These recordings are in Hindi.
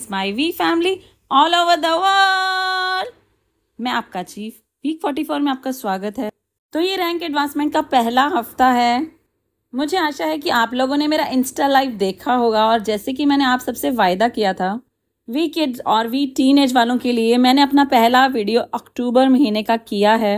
Greetings my V family all over the world मैं आपका चीफ वीक फोर्टी फोर में आपका स्वागत है तो ये रैंक एडवांसमेंट का पहला हफ्ता है मुझे आशा है कि आप लोगों ने मेरा इंस्टा लाइव देखा होगा और जैसे कि मैंने आप सबसे वायदा किया था वी किड्स और वी टीन एज वालों के लिए मैंने अपना पहला वीडियो अक्टूबर महीने का किया है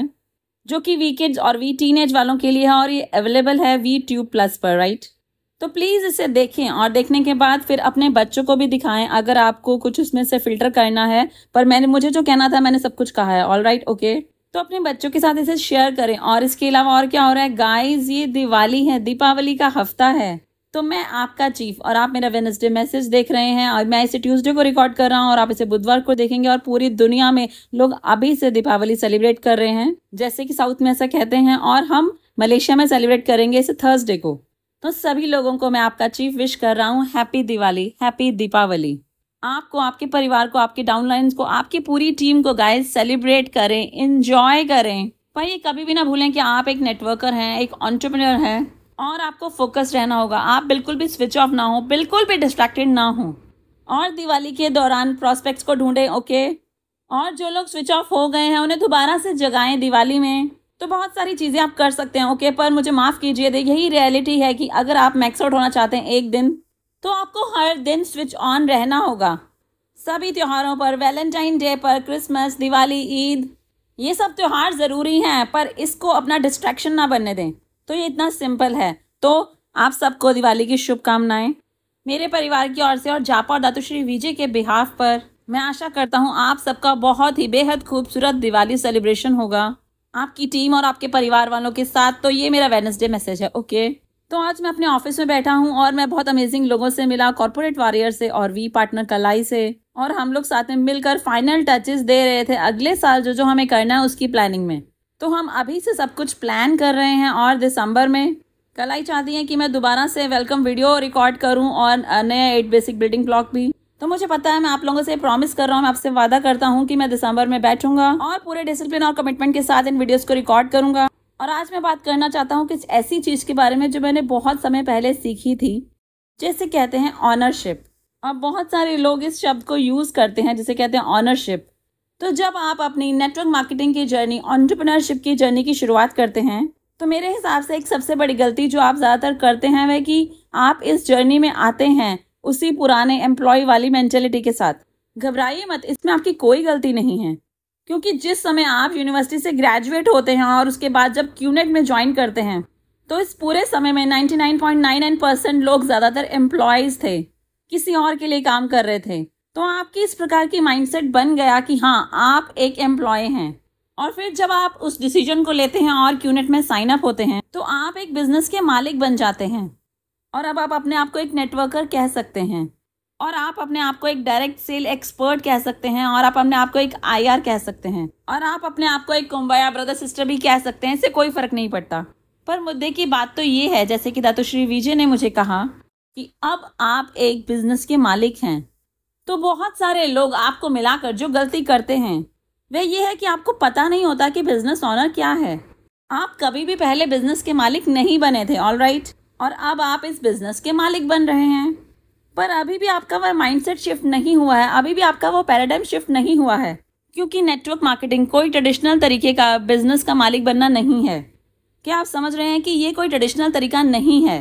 जो कि वी किड्स और वी टीन एज वालों के लिए है और ये अवेलेबल है वी ट्यूब प्लस पर राइट right? तो प्लीज़ इसे देखें और देखने के बाद फिर अपने बच्चों को भी दिखाएं अगर आपको कुछ उसमें से फिल्टर करना है पर मैंने मुझे जो कहना था मैंने सब कुछ कहा है ऑल राइट ओके तो अपने बच्चों के साथ इसे शेयर करें और इसके अलावा और क्या हो रहा है गाइज ये दिवाली है दीपावली का हफ्ता है तो मैं आपका चीफ और आप मेरा वेनसडे मैसेज देख रहे हैं और मैं इसे ट्यूसडे को रिकॉर्ड कर रहा हूँ और आप इसे बुधवार को देखेंगे और पूरी दुनिया में लोग अभी से दीपावली सेलिब्रेट कर रहे हैं जैसे कि साउथ में ऐसा कहते हैं और हम मलेशिया में सेलिब्रेट करेंगे इसे थर्सडे को तो सभी लोगों को मैं आपका चीफ विश कर रहा हूँ हैप्पी दिवाली हैप्पी दीपावली आपको आपके परिवार को आपके डाउनलाइन को आपकी पूरी टीम को गाइज सेलिब्रेट करें इंजॉय करें पर ये कभी भी ना भूलें कि आप एक नेटवर्कर हैं एक ऑन्टरप्रनर हैं और आपको फोकस रहना होगा आप बिल्कुल भी स्विच ऑफ ना हो बिल्कुल भी डिस्ट्रैक्टेड ना हो और दिवाली के दौरान प्रॉस्पेक्ट्स को ढूंढें ओके और जो लोग स्विच ऑफ हो गए हैं उन्हें दोबारा से जगाएं दिवाली में तो बहुत सारी चीज़ें आप कर सकते हैं ओके पर मुझे माफ़ कीजिए यही रियलिटी है कि अगर आप मैक्सआउट होना चाहते हैं एक दिन तो आपको हर दिन स्विच ऑन रहना होगा सभी त्योहारों पर वैलेंटाइन डे पर क्रिसमस दिवाली ईद ये सब त्यौहार ज़रूरी हैं पर इसको अपना डिस्ट्रैक्शन ना बनने दें तो ये इतना सिंपल है तो आप सबको दिवाली की शुभकामनाएं मेरे परिवार की ओर से और जापा और दातुश्री विजय के बिहाफ पर मैं आशा करता हूँ आप सबका बहुत ही बेहद खूबसूरत दिवाली सेलिब्रेशन होगा आपकी टीम और आपके परिवार वालों के साथ तो ये मेरा वेनसडे मैसेज है ओके तो आज मैं अपने ऑफिस में बैठा हूँ और मैं बहुत अमेजिंग लोगों से मिला कॉर्पोरेट वॉरियर से और वी पार्टनर कलाई से और हम लोग साथ में मिलकर फाइनल टचेस दे रहे थे अगले साल जो जो हमें करना है उसकी प्लानिंग में तो हम अभी से सब कुछ प्लान कर रहे हैं और दिसंबर में कलाई चाहती है कि मैं दोबारा से वेलकम वीडियो रिकॉर्ड करूं और नया एट बेसिक बिल्डिंग ब्लॉक भी तो मुझे पता है मैं आप लोगों से प्रॉमिस कर रहा हूँ मैं आपसे वादा करता हूँ कि मैं दिसंबर में बैठूंगा और पूरे डिसिप्लिन और कमिटमेंट के साथ इन वीडियोस को रिकॉर्ड करूंगा और आज मैं बात करना चाहता हूँ किसी ऐसी चीज़ के बारे में जो मैंने बहुत समय पहले सीखी थी जैसे कहते हैं ऑनरशिप और बहुत सारे लोग इस शब्द को यूज़ करते हैं जिसे कहते हैं ऑनरशिप तो जब आप अपनी नेटवर्क मार्केटिंग की जर्नी ऑन्टरप्रनरशिप की जर्नी की शुरुआत करते हैं तो मेरे हिसाब से एक सबसे बड़ी गलती जो आप ज़्यादातर करते हैं वह कि आप इस जर्नी में आते हैं उसी पुराने एम्प्लॉय वाली मेंटेलिटी के साथ घबराइए मत इसमें आपकी कोई गलती नहीं है क्योंकि जिस समय आप यूनिवर्सिटी से ग्रेजुएट होते हैं और उसके बाद जब क्यूनेट में ज्वाइन करते हैं तो इस पूरे समय में 99.99 परसेंट लोग ज़्यादातर एम्प्लॉयज़ थे किसी और के लिए काम कर रहे थे तो आपकी इस प्रकार की माइंडसेट बन गया कि हाँ आप एक एम्प्लॉय हैं और फिर जब आप उस डिसीजन को लेते हैं और क्यूनेट में साइन अप होते हैं तो आप एक बिजनेस के मालिक बन जाते हैं और अब आप अपने आप को एक नेटवर्कर कह सकते हैं और आप अपने आप को एक डायरेक्ट सेल एक्सपर्ट कह सकते हैं और आप अपने आप को एक आईआर कह सकते हैं और आप अपने आप को एक कुंबाया ब्रदर सिस्टर भी कह सकते हैं इससे कोई फर्क नहीं पड़ता पर मुद्दे की बात तो ये है जैसे कि दातुश्री विजय ने मुझे कहा कि अब आप एक बिजनेस के मालिक हैं तो बहुत सारे लोग आपको मिलाकर जो गलती करते हैं वह ये है कि आपको पता नहीं होता कि बिजनेस ऑनर क्या है आप कभी भी पहले बिजनेस के मालिक नहीं बने थे ऑल राइट right? और अब आप इस बिज़नेस के मालिक बन रहे हैं पर अभी भी आपका वह माइंडसेट शिफ्ट नहीं हुआ है अभी भी आपका वो पैराडाइम शिफ्ट नहीं हुआ है क्योंकि नेटवर्क मार्केटिंग कोई ट्रेडिशनल तरीके का बिजनेस का मालिक बनना नहीं है क्या आप समझ रहे हैं कि ये कोई ट्रेडिशनल तरीका नहीं है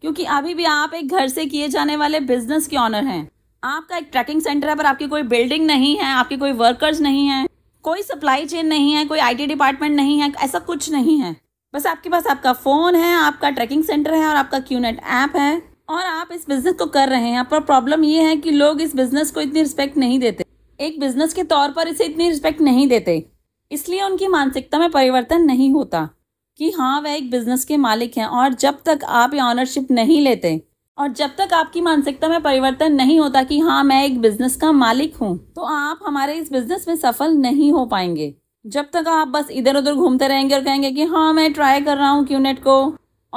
क्योंकि अभी भी आप एक घर से किए जाने वाले बिजनेस के ऑनर हैं आपका एक ट्रैकिंग सेंटर है पर आपकी कोई बिल्डिंग नहीं है आपके कोई वर्कर्स नहीं है कोई सप्लाई चेन नहीं है कोई आईटी डिपार्टमेंट नहीं है ऐसा कुछ नहीं है बस आपके पास आपका फ़ोन है आपका ट्रैकिंग सेंटर है और आपका क्यूनेट ऐप है और आप इस बिज़नेस को कर रहे हैं पर प्रॉब्लम ये है कि लोग इस बिज़नेस को इतनी रिस्पेक्ट नहीं देते एक बिज़नेस के तौर पर इसे इतनी रिस्पेक्ट नहीं देते इसलिए उनकी मानसिकता में परिवर्तन नहीं होता कि हाँ वह एक बिज़नेस के मालिक हैं और जब तक आप ये ऑनरशिप नहीं लेते और जब तक आपकी मानसिकता में परिवर्तन नहीं होता कि हाँ मैं एक बिज़नेस का मालिक हूँ तो आप हमारे इस बिज़नेस में सफल नहीं हो पाएंगे जब तक आप बस इधर उधर घूमते रहेंगे और कहेंगे कि हाँ मैं ट्राई कर रहा हूँ क्यूनेट को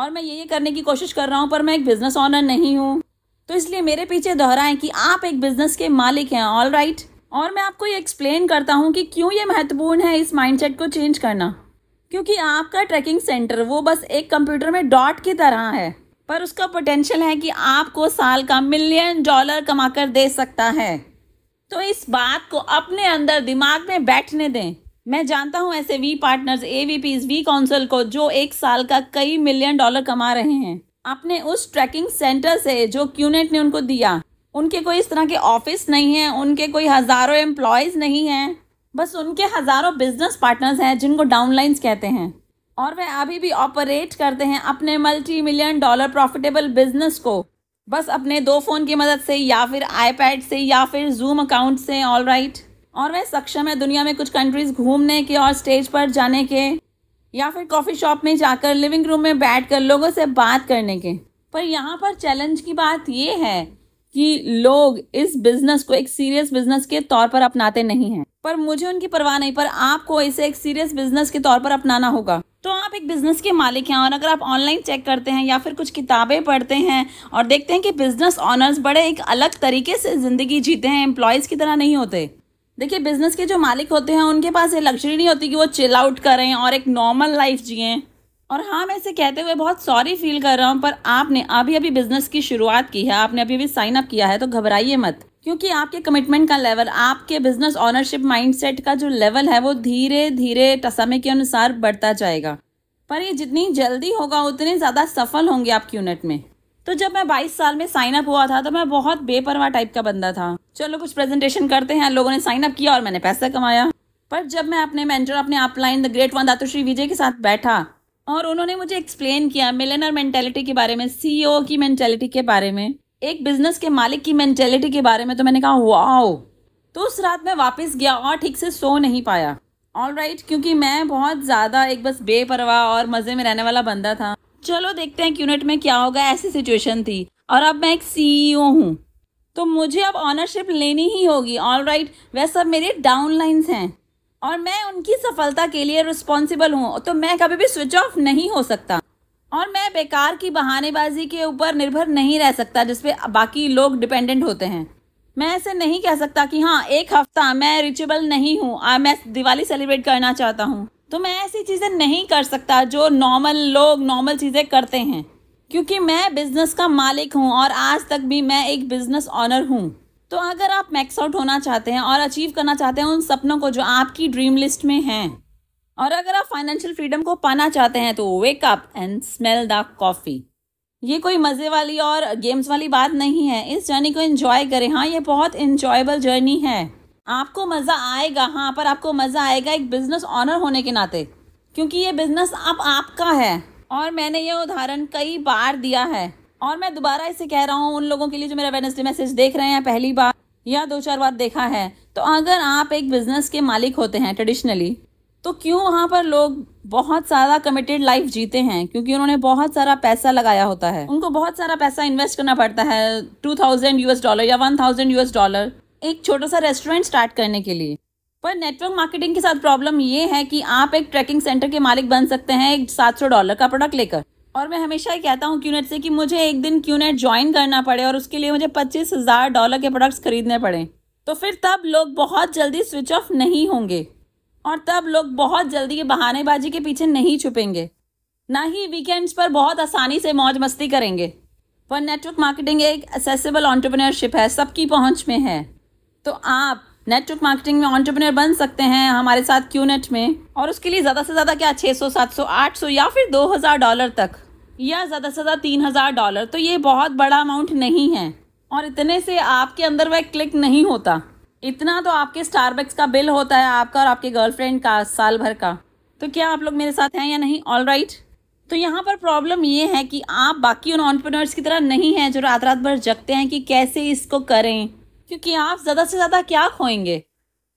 और मैं ये ये करने की कोशिश कर रहा हूँ पर मैं एक बिज़नेस ऑनर नहीं हूँ तो इसलिए मेरे पीछे दोहराएं कि आप एक बिज़नेस के मालिक हैं ऑल राइट और मैं आपको ये एक्सप्लेन करता हूँ कि क्यों ये महत्वपूर्ण है इस माइंडसेट को चेंज करना क्योंकि आपका ट्रैकिंग सेंटर वो बस एक कंप्यूटर में डॉट की तरह है पर उसका पोटेंशियल है कि आपको साल का मिलियन डॉलर कमाकर दे सकता है तो इस बात को अपने अंदर दिमाग में बैठने दें मैं जानता हूं ऐसे V partners A V V council को जो एक साल का कई मिलियन डॉलर कमा रहे हैं आपने उस ट्रैकिंग सेंटर से जो क्यूनेट ने उनको दिया उनके कोई इस तरह के ऑफिस नहीं है उनके कोई हज़ारों एम्प्लॉयज़ नहीं हैं बस उनके हज़ारों बिजनेस पार्टनर्स हैं जिनको डाउनलाइंस कहते हैं और वह अभी भी ऑपरेट करते हैं अपने multi million dollar profitable business को बस अपने दो फ़ोन की मदद से या फिर आईपैड से या फिर जूम अकाउंट से ऑल राइट right? और वह सक्षम है दुनिया में कुछ कंट्रीज़ घूमने के और स्टेज पर जाने के या फिर कॉफ़ी शॉप में जाकर लिविंग रूम में बैठ कर लोगों से बात करने के पर यहाँ पर चैलेंज की बात ये है कि लोग इस बिज़नेस को एक सीरियस बिज़नेस के तौर पर अपनाते नहीं हैं पर मुझे उनकी परवाह नहीं पर आपको इसे एक सीरियस बिज़नेस के तौर पर अपनाना होगा तो आप एक बिज़नेस के मालिक हैं और अगर आप ऑनलाइन चेक करते हैं या फिर कुछ किताबें पढ़ते हैं और देखते हैं कि बिज़नेस ऑनर्स बड़े एक अलग तरीके से ज़िंदगी जीते हैं एम्प्लॉयज़ की तरह नहीं होते देखिए बिजनेस के जो मालिक होते हैं उनके पास ये लग्जरी नहीं होती कि वो चिल आउट करें और एक नॉर्मल लाइफ जिए और हाँ मैं इसे कहते हुए बहुत सॉरी फील कर रहा हूँ पर आपने अभी अभी बिजनेस की शुरुआत की है आपने अभी अभी साइन अप किया है तो घबराइए मत क्योंकि आपके कमिटमेंट का लेवल आपके बिजनेस ऑनरशिप माइंडसेट का जो लेवल है वो धीरे धीरे समय के अनुसार बढ़ता जाएगा पर ये जितनी जल्दी होगा उतने ज़्यादा सफल होंगे आपकी यूनिट में तो जब मैं बाईस साल में साइन अप हुआ था तो मैं बहुत बेपरवाह टाइप का बंदा था चलो कुछ प्रेजेंटेशन करते हैं लोगों ने साइन अप किया और मैंने पैसा कमाया पर जब मैं अपने मेंटर अपने upline the great one Dato' Sri Vijay के साथ बैठा और उन्होंने मुझे एक्सप्लेन किया मिलेनर मेंटेलिटी के बारे में सीईओ e की मेंटेलिटी के बारे में एक बिजनेस के मालिक की मैंटेलिटी के बारे में तो मैंने कहा वाओ तो उस रात मैं वापस गया और ठीक से सो नहीं पाया ऑल राइट right, क्योंकि मैं बहुत ज़्यादा एक बस बेपरवाह और मज़े में रहने वाला बंदा था चलो देखते हैं यूनिट में क्या होगा ऐसी सिचुएशन थी और अब मैं एक सीईओ e हूँ तो मुझे अब ऑनरशिप लेनी ही होगी ऑल राइट वह सब मेरे डाउन लाइन्स हैं और मैं उनकी सफलता के लिए रिस्पॉन्सिबल हूँ तो मैं कभी भी स्विच ऑफ नहीं हो सकता और मैं बेकार की बहानेबाजी के ऊपर निर्भर नहीं रह सकता जिसपे बाकी लोग डिपेंडेंट होते हैं मैं ऐसे नहीं कह सकता कि हाँ एक हफ्ता मैं रिचेबल नहीं हूँ मैं दिवाली सेलिब्रेट करना चाहता हूँ तो मैं ऐसी चीज़ें नहीं कर सकता जो नॉर्मल लोग नॉर्मल चीज़ें करते हैं क्योंकि मैं बिज़नेस का मालिक हूँ और आज तक भी मैं एक बिज़नेस ऑनर हूँ तो अगर आप मैक्स आउट होना चाहते हैं और अचीव करना चाहते हैं उन सपनों को जो आपकी ड्रीम लिस्ट में हैं और अगर आप फाइनेंशियल फ्रीडम को पाना चाहते हैं तो wake up and smell the coffee ये कोई मज़े वाली और गेम्स वाली बात नहीं है इस जर्नी को इन्जॉय करें हाँ ये बहुत इन्जॉयबल जर्नी है आपको मज़ा आएगा हाँ पर आपको मज़ा आएगा एक बिज़नेस ऑनर होने के नाते क्योंकि ये बिज़नेस अब आप आपका है और मैंने ये उदाहरण कई बार दिया है और मैं दोबारा इसे कह रहा हूँ उन लोगों के लिए जो मेरा वेनसडे मैसेज देख रहे हैं पहली बार या दो चार बार देखा है तो अगर आप एक बिज़नेस के मालिक होते हैं ट्रेडिशनली तो क्यों वहाँ पर लोग बहुत सारा कमिटेड लाइफ जीते हैं क्योंकि उन्होंने बहुत सारा पैसा लगाया होता है उनको बहुत सारा पैसा इन्वेस्ट करना पड़ता है two thousand US dollar or one thousand US dollar एक छोटा सा रेस्टोरेंट स्टार्ट करने के लिए पर नेटवर्क मार्केटिंग के साथ प्रॉब्लम ये है कि आप एक ट्रैकिंग सेंटर के मालिक बन सकते हैं एक सात सौ डॉलर का प्रोडक्ट लेकर और मैं हमेशा ही कहता हूँ क्यूनेट से कि मुझे एक दिन क्यूनेट ज्वाइन करना पड़े और उसके लिए मुझे पच्चीस हज़ार डॉलर के प्रोडक्ट्स खरीदने पड़े तो फिर तब लोग बहुत जल्दी स्विच ऑफ नहीं होंगे और तब लोग बहुत जल्दी ये बहानेबाजी के पीछे नहीं छुपेंगे ना ही वीकेंड्स पर बहुत आसानी से मौज मस्ती करेंगे पर नेटवर्क मार्केटिंग एक एसेसिबल ऑन्टरप्रनरशिप है सबकी पहुंच में है तो आप नेटवर्क मार्केटिंग में ऑन्टरप्रनियर बन सकते हैं हमारे साथ क्यू नेट में और उसके लिए ज़्यादा से ज़्यादा क्या 600, 700, 800 या फिर 2000 डॉलर तक या ज़्यादा से ज़्यादा 3000 डॉलर तो ये बहुत बड़ा अमाउंट नहीं है और इतने से आपके अंदर वह क्लिक नहीं होता इतना तो आपके स्टारबक्स का बिल होता है आपका और आपके गर्लफ्रेंड का साल भर का तो क्या आप लोग मेरे साथ हैं या नहीं ऑल राइट तो यहाँ पर प्रॉब्लम ये है कि आप बाकी उन ऑन्टरप्रनर्स की तरह नहीं हैं जो रात रात भर जगते हैं कि कैसे इसको करें क्योंकि आप ज़्यादा से ज़्यादा क्या खोएंगे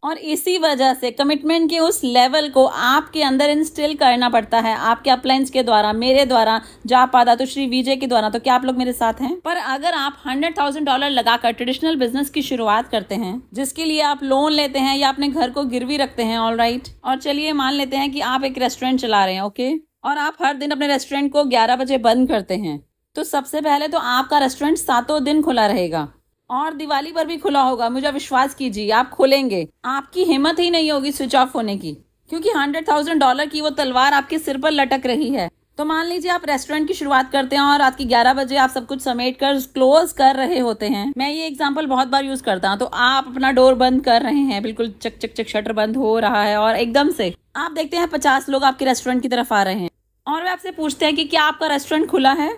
और इसी वजह से कमिटमेंट के उस लेवल को आपके अंदर इंस्टिल करना पड़ता है आपके अपलाइंस के द्वारा मेरे द्वारा जा पादा तो श्री विजय के द्वारा तो क्या आप लोग मेरे साथ हैं पर अगर आप हंड्रेड थाउजेंड डॉलर लगाकर ट्रेडिशनल बिजनेस की शुरुआत करते हैं जिसके लिए आप लोन लेते हैं या अपने घर को गिरवी रखते हैं ऑल राइट और चलिए मान लेते हैं कि आप एक रेस्टोरेंट चला रहे हैं ओके और आप हर दिन अपने रेस्टोरेंट को ग्यारह बजे बंद करते हैं तो सबसे पहले तो आपका रेस्टोरेंट सातों दिन खुला रहेगा और दिवाली पर भी खुला होगा मुझे विश्वास कीजिए आप खोलेंगे आपकी हिम्मत ही नहीं होगी स्विच ऑफ होने की क्योंकि हंड्रेड थाउजेंड डॉलर की वो तलवार आपके सिर पर लटक रही है तो मान लीजिए आप रेस्टोरेंट की शुरुआत करते हैं और रात की ग्यारह बजे आप सब कुछ समेट कर क्लोज कर रहे होते हैं मैं ये एग्जाम्पल बहुत बार यूज करता हूँ तो आप अपना डोर बंद कर रहे हैं बिल्कुल चक चक चक शटर बंद हो रहा है और एकदम से आप देखते हैं पचास लोग आपके रेस्टोरेंट की तरफ आ रहे हैं और वे आपसे पूछते हैं कि क्या आपका रेस्टोरेंट खुला है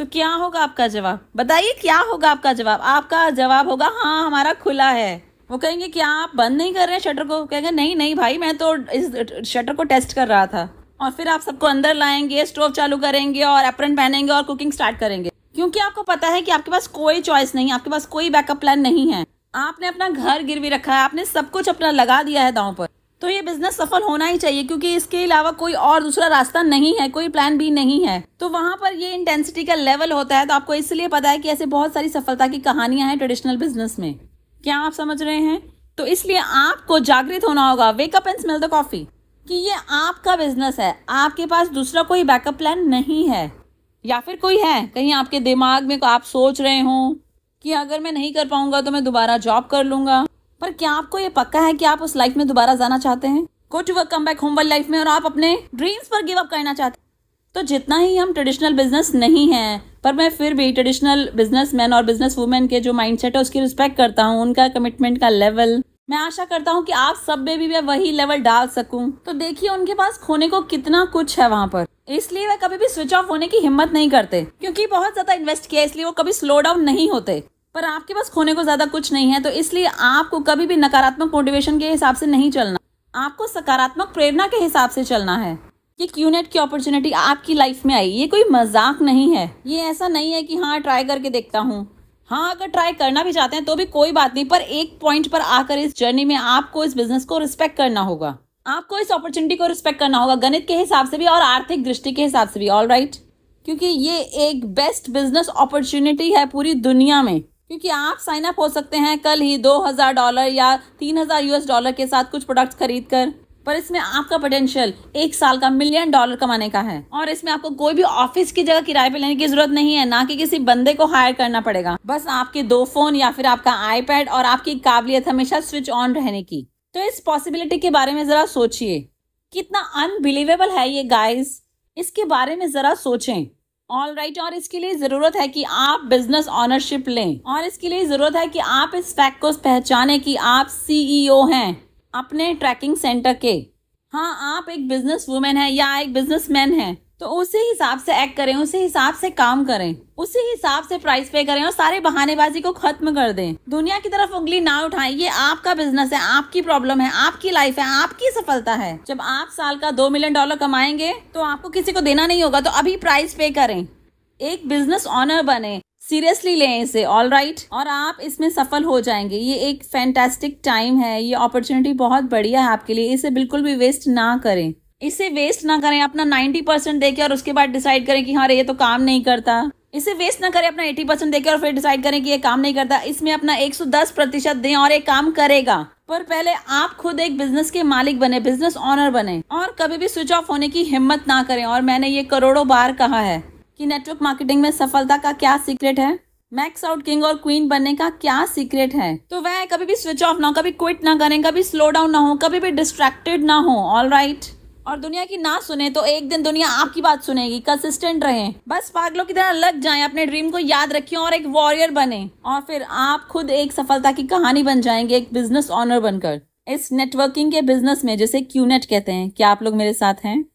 तो क्या होगा आपका जवाब बताइए क्या होगा आपका जवाब आपका जवाब होगा हाँ हमारा खुला है वो कहेंगे क्या आप बंद नहीं कर रहे हैं शटर को कहेंगे नहीं नहीं भाई मैं तो इस शटर को टेस्ट कर रहा था और फिर आप सबको अंदर लाएंगे स्टोव चालू करेंगे और एप्रन पहनेंगे और कुकिंग स्टार्ट करेंगे क्योंकि आपको पता है कि आपके पास कोई चॉइस नहीं आपके पास कोई बैकअप प्लान नहीं है आपने अपना घर गिरवी रखा है आपने सब कुछ अपना लगा दिया है दाव पर तो ये बिजनेस सफल होना ही चाहिए क्योंकि इसके अलावा कोई और दूसरा रास्ता नहीं है कोई प्लान भी नहीं है तो वहां पर ये इंटेंसिटी का लेवल होता है तो आपको इसलिए पता है कि ऐसे बहुत सारी सफलता की कहानियां हैं ट्रेडिशनल बिजनेस में क्या आप समझ रहे हैं तो इसलिए आपको जागृत होना होगा wake up and smell the coffee कि ये आपका बिजनेस है आपके पास दूसरा कोई बैकअप प्लान नहीं है या फिर कोई है कहीं आपके दिमाग में आप सोच रहे हों कि अगर मैं नहीं कर पाऊंगा तो मैं दोबारा जॉब कर लूँगा पर क्या आपको ये पक्का है कि आप उस लाइफ में दोबारा जाना चाहते हैं go to work come back home वाली लाइफ में और आप अपने ड्रीम्स पर गिव अप करना चाहते हैं तो जितना ही हम ट्रेडिशनल बिजनेस नहीं है पर मैं फिर भी ट्रेडिशनल बिजनेस मैन और बिजनेस वुमेन के जो माइंडसेट है उसकी रिस्पेक्ट करता हूँ उनका कमिटमेंट का लेवल मैं आशा करता हूँ कि आप सब में भी मैं वही लेवल डाल सकूँ तो देखिए उनके पास खोने को कितना कुछ है वहाँ पर इसलिए वह कभी भी स्विच ऑफ होने की हिम्मत नहीं करते क्योंकि बहुत ज्यादा इन्वेस्ट किया इसलिए वो कभी स्लो डाउन नहीं होते पर आपके पास खोने को ज़्यादा कुछ नहीं है तो इसलिए आपको कभी भी नकारात्मक मोटिवेशन के हिसाब से नहीं चलना आपको सकारात्मक प्रेरणा के हिसाब से चलना है ये क्यूनेट की अपॉर्चुनिटी आपकी लाइफ में आई ये कोई मजाक नहीं है ये ऐसा नहीं है कि हाँ ट्राई करके देखता हूँ हाँ अगर ट्राई करना भी चाहते हैं तो भी कोई बात नहीं पर एक पॉइंट पर आकर इस जर्नी में आपको इस बिजनेस को रिस्पेक्ट करना होगा आपको इस अपॉर्चुनिटी को रिस्पेक्ट करना होगा गणित के हिसाब से भी और आर्थिक दृष्टि के हिसाब से भी ऑल राइट क्योंकि ये एक बेस्ट बिजनेस अपॉर्चुनिटी है पूरी दुनिया में क्योंकि आप साइन अप हो सकते हैं कल ही दो हज़ार डॉलर या तीन हज़ार यूएस डॉलर के साथ कुछ प्रोडक्ट्स खरीद कर पर इसमें आपका पोटेंशियल एक साल का मिलियन डॉलर कमाने का है और इसमें आपको कोई भी ऑफिस की जगह किराए पे लेने की जरूरत नहीं है ना कि किसी बंदे को हायर करना पड़ेगा बस आपके दो फोन या फिर आपका आईपैड और आपकी काबिलियत हमेशा स्विच ऑन रहने की तो इस पॉसिबिलिटी के बारे में जरा सोचिए कितना अनबिलीवेबल है ये गाइस इसके बारे में जरा सोचें ऑल राइट right, और इसके लिए जरूरत है कि आप बिजनेस ऑनरशिप लें और इसके लिए जरूरत है कि आप इस फैक्ट को पहचाने कि आप सीईओ e हैं अपने ट्रैकिंग सेंटर के हाँ आप एक बिजनेस वुमेन है या एक बिजनेसमैन है तो उसी हिसाब से एक्ट करें उसी हिसाब से काम करें उसी हिसाब से प्राइस पे करें और सारे बहानेबाजी को खत्म कर दें दुनिया की तरफ उंगली ना उठाएं ये आपका बिजनेस है आपकी प्रॉब्लम है आपकी लाइफ है आपकी सफलता है जब आप साल का दो मिलियन डॉलर कमाएंगे तो आपको किसी को देना नहीं होगा तो अभी प्राइस पे करें एक बिजनेस ऑनर बने सीरियसली लें इसे ऑल राइट right? और आप इसमें सफल हो जाएंगे ये एक फैंटेस्टिक टाइम है ये अपॉर्चुनिटी बहुत बढ़िया है आपके लिए इसे बिल्कुल भी वेस्ट ना करें इसे वेस्ट ना करें अपना नाइन्टी परसेंट देके और उसके बाद डिसाइड करें कि हाँ रे ये तो काम नहीं करता इसे वेस्ट ना करें अपना एटी परसेंट देकर और फिर डिसाइड करें कि ये काम नहीं करता इसमें अपना एक सौ दस प्रतिशत दें और ये काम करेगा पर पहले आप खुद एक बिजनेस के मालिक बने बिजनेस ऑनर बने और कभी भी स्विच ऑफ होने की हिम्मत ना करें और मैंने ये करोड़ों बार कहा है कि नेटवर्क मार्केटिंग में सफलता का क्या सीक्रेट है मैक्स आउट किंग और क्वीन बनने का क्या सीक्रेट है तो वह कभी भी स्विच ऑफ ना हो कभी क्विट ना करें कभी स्लो डाउन ना हो कभी भी डिस्ट्रैक्टेड ना हो ऑल राइट right? और दुनिया की ना सुने तो एक दिन दुनिया आपकी बात सुनेगी कंसिस्टेंट रहे बस पागलों की तरह लग जाएं अपने ड्रीम को याद रखें और एक वॉरियर बने और फिर आप खुद एक सफलता की कहानी बन जाएंगे एक बिजनेस ऑनर बनकर इस नेटवर्किंग के बिजनेस में जैसे क्यूनेट कहते हैं क्या आप लोग मेरे साथ हैं